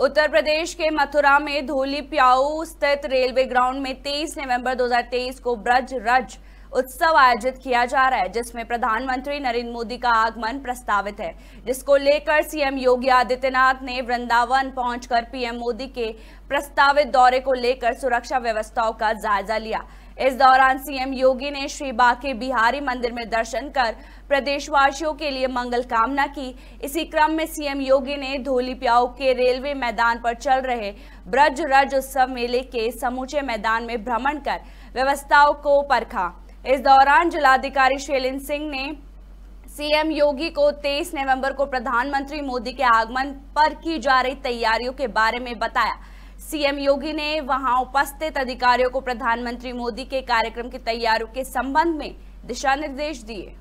उत्तर प्रदेश के मथुरा में धोली प्याऊ स्थित रेलवे ग्राउंड में 23 नवंबर 2023 को ब्रज रज उत्सव आयोजित किया जा रहा है जिसमें प्रधानमंत्री नरेंद्र मोदी का आगमन प्रस्तावित है जिसको लेकर सीएम योगी आदित्यनाथ ने वृंदावन पहुंचकर पीएम मोदी के प्रस्तावित दौरे को लेकर सुरक्षा व्यवस्थाओं का जायजा लिया इस दौरान सीएम योगी ने श्री बाके बिहारी मंदिर में दर्शन कर प्रदेशवासियों के लिए मंगल कामना की इसी क्रम में सीएम योगी ने धोली प्याओ के रेलवे मैदान पर चल रहे ब्रज रज उत्सव मेले के समूचे मैदान में भ्रमण कर व्यवस्थाओं को परखा इस दौरान जिलाधिकारी शैलेन्द्र सिंह ने सीएम योगी को 23 नवंबर को प्रधानमंत्री मोदी के आगमन पर की जा रही तैयारियों के बारे में बताया सीएम योगी ने वहां उपस्थित अधिकारियों को प्रधानमंत्री मोदी के कार्यक्रम की तैयारियों के संबंध में दिशा निर्देश दिए